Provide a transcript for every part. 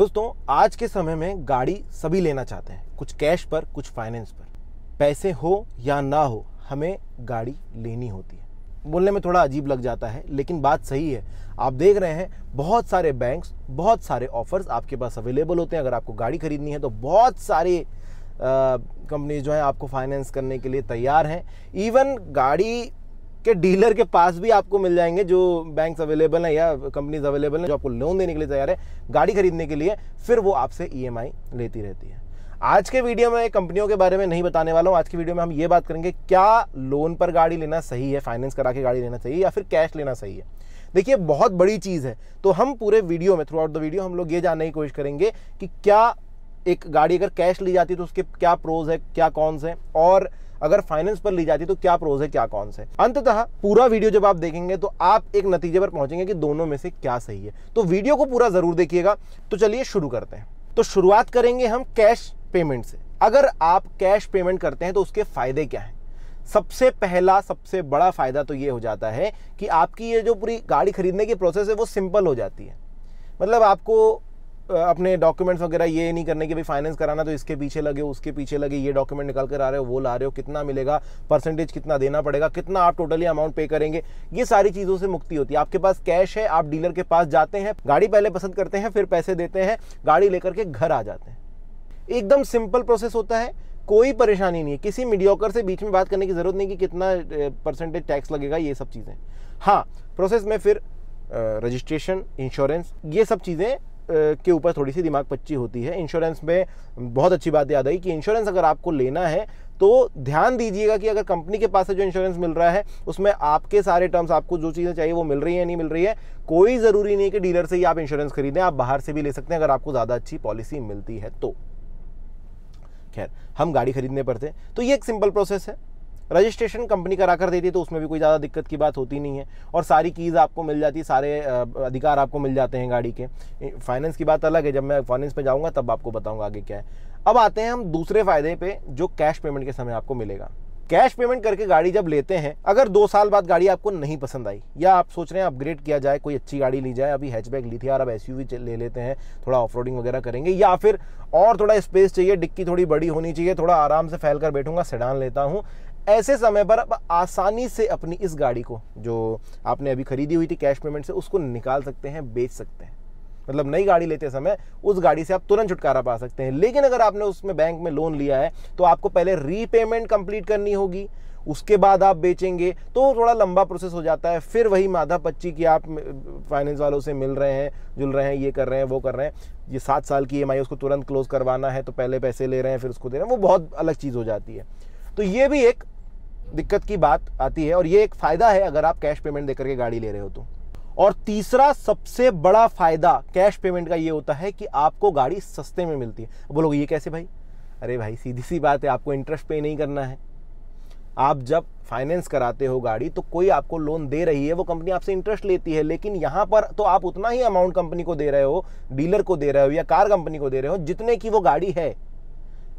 दोस्तों आज के समय में गाड़ी सभी लेना चाहते हैं कुछ कैश पर कुछ फाइनेंस पर पैसे हो या ना हो हमें गाड़ी लेनी होती है बोलने में थोड़ा अजीब लग जाता है लेकिन बात सही है आप देख रहे हैं बहुत सारे बैंक्स बहुत सारे ऑफर्स आपके पास अवेलेबल होते हैं अगर आपको गाड़ी खरीदनी है तो बहुत सारे कंपनी जो है आपको फाइनेंस करने के लिए तैयार हैं इवन गाड़ी के डीलर के पास भी आपको मिल जाएंगे जो बैंक्स अवेलेबल हैं या कंपनीज अवेलेबल हैं जो आपको लोन देने के लिए तैयार है गाड़ी खरीदने के लिए फिर वो आपसे ईएमआई e लेती रहती है आज के वीडियो में कंपनियों के बारे में नहीं बताने वाला हूँ आज के वीडियो में हम ये बात करेंगे क्या लोन पर गाड़ी लेना सही है फाइनेंस करा के गाड़ी लेना चाहिए या फिर कैश लेना सही है देखिए बहुत बड़ी चीज़ है तो हम पूरे वीडियो में थ्रू आउट द वीडियो हम लोग ये जानने की कोशिश करेंगे कि क्या एक गाड़ी अगर कैश ली जाती है तो उसके क्या प्रोज है क्या कॉन्स हैं और अगर फाइनेंस पर ली जाती तो क्या प्रोज है क्या कौन से अंततः पूरा वीडियो जब आप देखेंगे तो आप एक नतीजे पर पहुंचेंगे कि दोनों में से क्या सही है तो वीडियो को पूरा जरूर देखिएगा तो चलिए शुरू करते हैं तो शुरुआत करेंगे हम कैश पेमेंट से अगर आप कैश पेमेंट करते हैं तो उसके फायदे क्या हैं सबसे पहला सबसे बड़ा फायदा तो ये हो जाता है कि आपकी ये जो पूरी गाड़ी खरीदने की प्रोसेस है वो सिंपल हो जाती है मतलब आपको अपने डॉक्यूमेंट्स वगैरह ये नहीं करने के भाई फाइनेंस कराना तो इसके पीछे लगे उसके पीछे लगे ये डॉक्यूमेंट निकाल कर आ रहे हो वो ला रहे हो कितना मिलेगा परसेंटेज कितना देना पड़ेगा कितना आप टोटली अमाउंट पे करेंगे ये सारी चीज़ों से मुक्ति होती है आपके पास कैश है आप डीलर के पास जाते हैं गाड़ी पहले पसंद करते हैं फिर पैसे देते हैं गाड़ी लेकर के घर आ जाते हैं एकदम सिंपल प्रोसेस होता है कोई परेशानी नहीं है किसी मीडियोकर से बीच में बात करने की ज़रूरत नहीं कि कितना परसेंटेज टैक्स लगेगा ये सब चीज़ें हाँ प्रोसेस में फिर रजिस्ट्रेशन इंश्योरेंस ये सब चीज़ें के ऊपर थोड़ी सी दिमाग पच्ची होती है इंश्योरेंस में बहुत अच्छी बात याद आई कि इंश्योरेंस अगर आपको लेना है तो ध्यान दीजिएगा कि अगर कंपनी के पास से जो इंश्योरेंस मिल रहा है उसमें आपके सारे टर्म्स आपको जो चीज़ें चाहिए वो मिल रही है नहीं मिल रही है कोई ज़रूरी नहीं कि डीलर से ही आप इंश्योरेंस खरीदें आप बाहर से भी ले सकते हैं अगर आपको ज़्यादा अच्छी पॉलिसी मिलती है तो खैर हम गाड़ी खरीदने पर थे तो ये एक सिंपल प्रोसेस है रजिस्ट्रेशन कंपनी करा कर देती है तो उसमें भी कोई ज़्यादा दिक्कत की बात होती नहीं है और सारी कीज़ आपको मिल जाती है सारे अधिकार आपको मिल जाते हैं गाड़ी के फाइनेंस की बात अलग है जब मैं फाइनेंस पर जाऊँगा तब आपको बताऊँगा आगे क्या है अब आते हैं हम दूसरे फ़ायदे पे जो कैश पेमेंट के समय आपको मिलेगा कैश पेमेंट करके गाड़ी जब लेते हैं अगर दो साल बाद गाड़ी आपको नहीं पसंद आई या आप सोच रहे हैं अपग्रेड किया जाए कोई अच्छी गाड़ी ली जाए अभी हैचबैक ली थी यार अब एस ले लेते हैं थोड़ा ऑफ वगैरह करेंगे या फिर और थोड़ा स्पेस चाहिए डिक्की थोड़ी बड़ी होनी चाहिए थोड़ा आराम से फैल कर बैठूंगा सेडान लेता हूँ ऐसे समय पर आप आसानी से अपनी इस गाड़ी को जो आपने अभी खरीदी हुई थी कैश पेमेंट से उसको निकाल सकते हैं बेच सकते हैं मतलब नई गाड़ी लेते समय उस गाड़ी से आप तुरंत छुटकारा पा सकते हैं लेकिन अगर आपने उसमें बैंक में लोन लिया है तो आपको पहले रीपेमेंट कंप्लीट करनी होगी उसके बाद आप बेचेंगे तो थोड़ा लंबा प्रोसेस हो जाता है फिर वही माधा पच्ची की आप फाइनेंस वालों से मिल रहे हैं जुल रहे हैं ये कर रहे हैं वो कर रहे हैं ये सात साल की ई e उसको तुरंत क्लोज करवाना है तो पहले पैसे ले रहे हैं फिर उसको दे रहे हैं वो बहुत अलग चीज़ हो जाती है तो ये भी एक दिक्कत की बात आती है और ये एक फ़ायदा है अगर आप कैश पेमेंट देकर के गाड़ी ले रहे हो तो और तीसरा सबसे बड़ा फ़ायदा कैश पेमेंट का ये होता है कि आपको गाड़ी सस्ते में मिलती है बोलोगे ये कैसे भाई अरे भाई सीधी सी बात है आपको इंटरेस्ट पे नहीं करना है आप जब फाइनेंस कराते हो गाड़ी तो कोई आपको लोन दे रही है वो कंपनी आपसे इंटरेस्ट लेती है लेकिन यहाँ पर तो आप उतना ही अमाउंट कंपनी को दे रहे हो डीलर को दे रहे हो या कार कंपनी को दे रहे हो जितने की वो गाड़ी है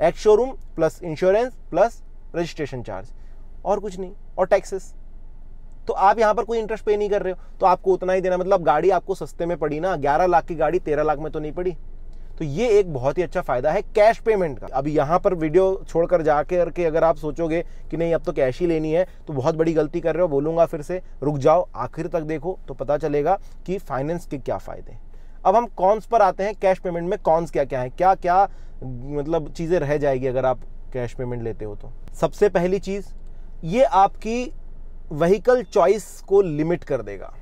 ex showroom plus insurance plus registration charge और कुछ नहीं और टैक्सेस तो आप यहाँ पर कोई इंटरेस्ट पे नहीं कर रहे हो तो आपको उतना ही देना मतलब गाड़ी आपको सस्ते में पड़ी ना ग्यारह लाख की गाड़ी तेरह लाख में तो नहीं पड़ी तो ये एक बहुत ही अच्छा फायदा है कैश पेमेंट का अब यहाँ पर वीडियो छोड़कर जाके करके अगर आप सोचोगे कि नहीं अब तो कैश ही लेनी है तो बहुत बड़ी गलती कर रहे हो बोलूँगा फिर से रुक जाओ आखिर तक देखो तो पता चलेगा कि फाइनेंस के क्या फ़ायदे अब हम कॉन्स पर आते हैं कैश पेमेंट में कॉन्स क्या क्या है क्या क्या मतलब चीज़ें रह जाएगी अगर आप कैश पेमेंट लेते हो तो सबसे पहली चीज़ ये आपकी वहीकल चॉइस को लिमिट कर देगा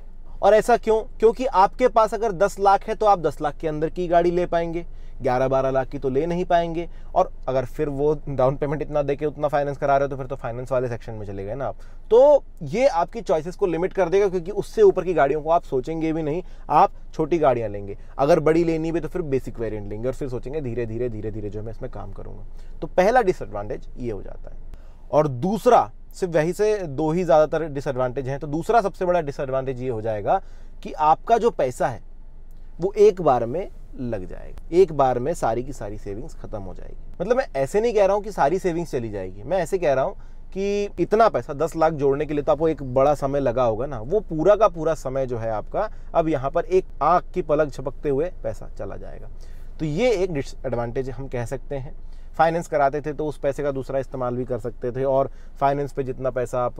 और ऐसा क्यों क्योंकि आपके पास अगर 10 लाख है तो आप 10 लाख के अंदर की गाड़ी ले पाएंगे ग्यारह बारह लाख की तो ले नहीं पाएंगे और अगर फिर वो डाउन पेमेंट इतना दे के उतना फाइनेंस करा रहे हो तो फिर तो फाइनेंस वाले सेक्शन में चले गए ना आप तो ये आपकी चॉइसेस को लिमिट कर देगा क्योंकि उससे ऊपर की गाड़ियों को आप सोचेंगे भी नहीं आप छोटी गाड़ियाँ लेंगे अगर बड़ी लेनी भी तो फिर बेसिक वेरियंट लेंगे और फिर सोचेंगे धीरे धीरे धीरे धीरे जो मैं इसमें काम करूँगा तो पहला डिसएडवांटेज ये हो जाता है और दूसरा सिर्फ वही से दो ही ज़्यादातर डिसएडवांटेज हैं तो दूसरा सबसे बड़ा डिसएडवांटेज ये हो जाएगा कि आपका जो पैसा है वो एक बार में लग जाएगा एक बार में सारी की सारी सेविंग्स खत्म हो जाएगी मतलब मैं ऐसे नहीं कह रहा हूँ कि सारी सेविंग्स चली जाएगी मैं ऐसे कह रहा हूँ कि इतना पैसा दस लाख जोड़ने के लिए तो आपको एक बड़ा समय लगा होगा ना वो पूरा का पूरा समय जो है आपका अब यहाँ पर एक आँख की पलक झपकते हुए पैसा चला जाएगा तो ये एक डिसएडवांटेज हम कह सकते हैं फाइनेंस कराते थे तो उस पैसे का दूसरा इस्तेमाल भी कर सकते थे और फाइनेंस पे जितना पैसा आप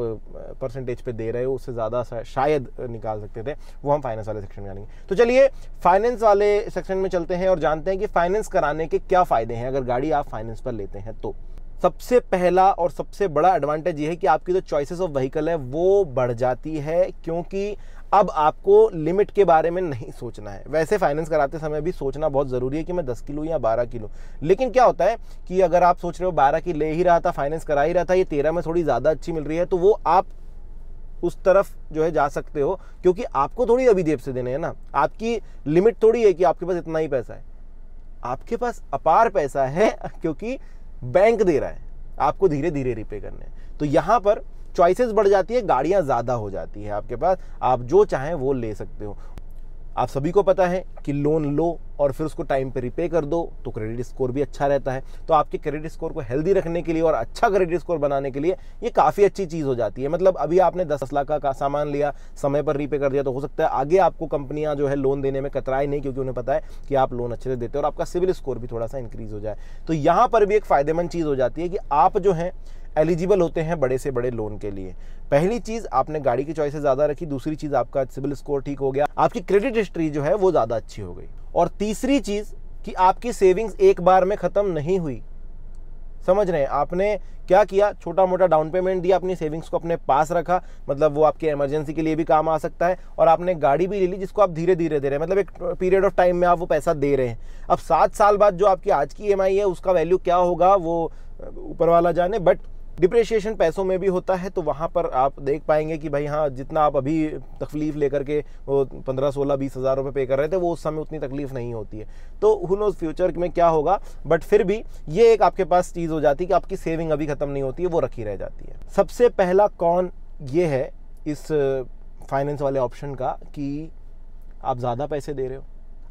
परसेंटेज पे दे रहे हो उससे ज़्यादा शायद निकाल सकते थे वो हम फाइनेंस वाले सेक्शन में जानेंगे तो चलिए फाइनेंस वाले सेक्शन में चलते हैं और जानते हैं कि फाइनेंस कराने के क्या फ़ायदे हैं अगर गाड़ी आप फाइनेंस पर लेते हैं तो सबसे पहला और सबसे बड़ा एडवांटेज ये है कि आपकी जो चॉइसेस ऑफ व्हीकल है वो बढ़ जाती है क्योंकि अब आपको लिमिट के बारे में नहीं सोचना है वैसे फाइनेंस कराते समय भी सोचना बहुत ज़रूरी है कि मैं 10 किलो या 12 किलो लेकिन क्या होता है कि अगर आप सोच रहे हो 12 की ले ही रहा था फाइनेंस करा ही रहा था ये 13 में थोड़ी ज़्यादा अच्छी मिल रही है तो वो आप उस तरफ जो है जा सकते हो क्योंकि आपको थोड़ी अभी देव से देने हैं ना आपकी लिमिट थोड़ी है कि आपके पास इतना ही पैसा है आपके पास अपार पैसा है क्योंकि बैंक दे रहा है आपको धीरे धीरे रिपे करने हैं तो यहाँ पर चॉइसेस बढ़ जाती है गाड़ियाँ ज़्यादा हो जाती है आपके पास आप जो चाहें वो ले सकते हो आप सभी को पता है कि लोन लो और फिर उसको टाइम पे रिपे कर दो तो क्रेडिट स्कोर भी अच्छा रहता है तो आपके क्रेडिट स्कोर को हेल्दी रखने के लिए और अच्छा क्रेडिट स्कोर बनाने के लिए ये काफ़ी अच्छी चीज़ हो जाती है मतलब अभी आपने दस लाख का, का सामान लिया समय पर रिपे कर दिया तो हो सकता है आगे आपको कंपनियां जो है लोन देने में कतराए नहीं क्योंकि उन्हें पता है कि आप लोन अच्छे से देते हो और आपका सिविल स्कोर भी थोड़ा सा इंक्रीज हो जाए तो यहाँ पर भी एक फ़ायदेमंद चीज़ हो जाती है कि आप जो है एलिजिबल होते हैं बड़े से बड़े लोन के लिए पहली चीज़ आपने गाड़ी की चॉइसेस ज़्यादा रखी दूसरी चीज़ आपका सिविल स्कोर ठीक हो गया आपकी क्रेडिट हिस्ट्री जो है वो ज़्यादा अच्छी हो गई और तीसरी चीज़ कि आपकी सेविंग्स एक बार में ख़त्म नहीं हुई समझ रहे हैं आपने क्या किया छोटा मोटा डाउन पेमेंट दिया अपनी सेविंग्स को अपने पास रखा मतलब वो आपके इमरजेंसी के लिए भी काम आ सकता है और आपने गाड़ी भी ले ली जिसको आप धीरे धीरे दे रहे हैं मतलब एक पीरियड ऑफ टाइम में आप वो पैसा दे रहे हैं अब सात साल बाद जो आपकी आज की ई e है उसका वैल्यू क्या होगा वो ऊपर वाला जाने बट डिप्रेशिएशन पैसों में भी होता है तो वहाँ पर आप देख पाएंगे कि भाई हाँ जितना आप अभी तकलीफ लेकर के वो पंद्रह सोलह बीस हज़ार रुपये पे कर रहे थे वो उस समय उतनी तकलीफ नहीं होती है तो हुन फ्यूचर में क्या होगा बट फिर भी ये एक आपके पास चीज़ हो जाती है कि आपकी सेविंग अभी ख़त्म नहीं होती है वो रखी रह जाती है सबसे पहला कौन ये है इस फाइनेंस वाले ऑप्शन का कि आप ज़्यादा पैसे दे रहे हो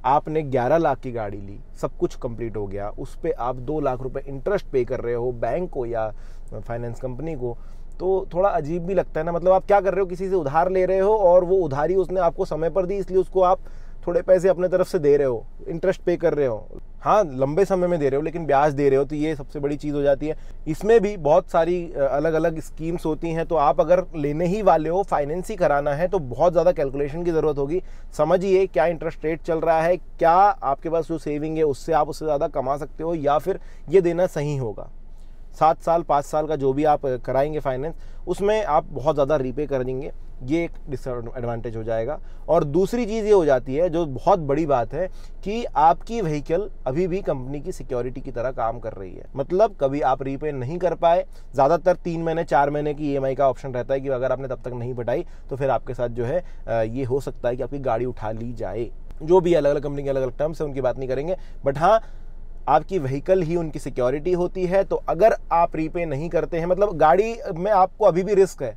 आपने 11 लाख की गाड़ी ली सब कुछ कंप्लीट हो गया उस पर आप दो लाख रुपए इंटरेस्ट पे कर रहे हो बैंक को या फाइनेंस कंपनी को तो थोड़ा अजीब भी लगता है ना मतलब आप क्या कर रहे हो किसी से उधार ले रहे हो और वो उधारी उसने आपको समय पर दी इसलिए उसको आप थोड़े पैसे अपने तरफ से दे रहे हो इंटरेस्ट पे कर रहे हो हाँ लंबे समय में दे रहे हो लेकिन ब्याज दे रहे हो तो ये सबसे बड़ी चीज़ हो जाती है इसमें भी बहुत सारी अलग अलग स्कीम्स होती हैं तो आप अगर लेने ही वाले हो फाइनेंस ही कराना है तो बहुत ज़्यादा कैलकुलेशन की ज़रूरत होगी समझिए क्या इंटरेस्ट रेट चल रहा है क्या आपके पास जो सेविंग है उससे आप उससे ज़्यादा कमा सकते हो या फिर ये देना सही होगा सात साल पाँच साल का जो भी आप कराएंगे फाइनेंस उसमें आप बहुत ज़्यादा रीपे कर देंगे ये एक डिसएडवांटेज हो जाएगा और दूसरी चीज़ ये हो जाती है जो बहुत बड़ी बात है कि आपकी व्हीकल अभी भी कंपनी की सिक्योरिटी की तरह काम कर रही है मतलब कभी आप रीपे नहीं कर पाए ज़्यादातर तीन महीने चार महीने की ई e का ऑप्शन रहता है कि अगर आपने तब तक नहीं बटाई तो फिर आपके साथ जो है ये हो सकता है कि आपकी गाड़ी उठा ली जाए जो भी अलग अलग कंपनी के अलग अलग टर्म्स हैं उनकी बात नहीं करेंगे बट हाँ आपकी व्हीकल ही उनकी सिक्योरिटी होती है तो अगर आप रीपे नहीं करते हैं मतलब गाड़ी में आपको अभी भी रिस्क है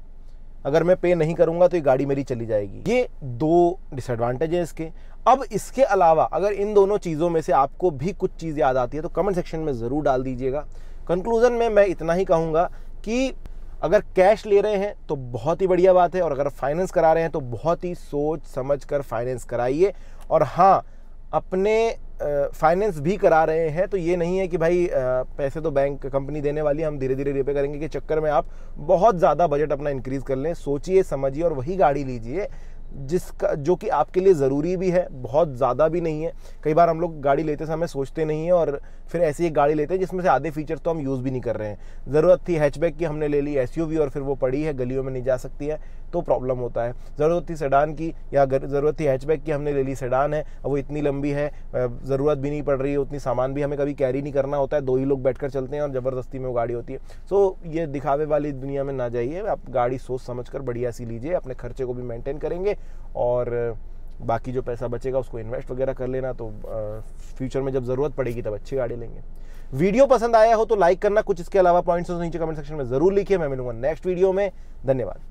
अगर मैं पे नहीं करूंगा तो ये गाड़ी मेरी चली जाएगी ये दो डिसएडवांटेज है इसके अब इसके अलावा अगर इन दोनों चीज़ों में से आपको भी कुछ चीज़ याद आती है तो कमेंट सेक्शन में ज़रूर डाल दीजिएगा कंक्लूज़न में मैं इतना ही कहूँगा कि अगर कैश ले रहे हैं तो बहुत ही बढ़िया बात है और अगर फाइनेंस करा रहे हैं तो बहुत ही सोच समझ कर फाइनेंस कराइए और हाँ अपने फाइनेंस भी करा रहे हैं तो ये नहीं है कि भाई पैसे तो बैंक कंपनी देने वाली हम धीरे धीरे रिपे करेंगे कि चक्कर में आप बहुत ज़्यादा बजट अपना इंक्रीज़ कर लें सोचिए समझिए और वही गाड़ी लीजिए जिसका जो कि आपके लिए ज़रूरी भी है बहुत ज़्यादा भी नहीं है कई बार हम लोग गाड़ी लेते समय सोचते नहीं है और फिर ऐसी एक गाड़ी लेते हैं जिसमें से आधे फीचर तो हम यूज़ भी नहीं कर रहे हैं ज़रूरत थी हैचबैक की हमने ले ली एस और फिर वो पड़ी है गलियों में नहीं जा सकती है तो प्रॉब्लम होता है ज़रूरत थी सेडान की या ज़रूरत थी हैचबैक की हमने ले ली सेडान है वो इतनी लंबी है ज़रूरत भी नहीं पड़ रही है उतनी सामान भी हमें कभी कैरी नहीं करना होता है दो ही लोग बैठ चलते हैं और ज़बरदस्ती में वो गाड़ी होती है सो ये दिखावे वाली दुनिया में ना जाइए आप गाड़ी सोच समझ कर बढ़िया सी लीजिए अपने खर्चे को भी मैंटेन करेंगे और बाकी जो पैसा बचेगा उसको इन्वेस्ट वगैरह कर लेना तो फ्यूचर में जब ज़रूरत पड़ेगी तब अच्छी गाड़ी लेंगे वीडियो पसंद आया हो तो लाइक करना कुछ इसके अलावा पॉइंट्स नीचे कमेंट सेक्शन में ज़रूर लिखिए मैं मिलूंगा नेक्स्ट वीडियो में धन्यवाद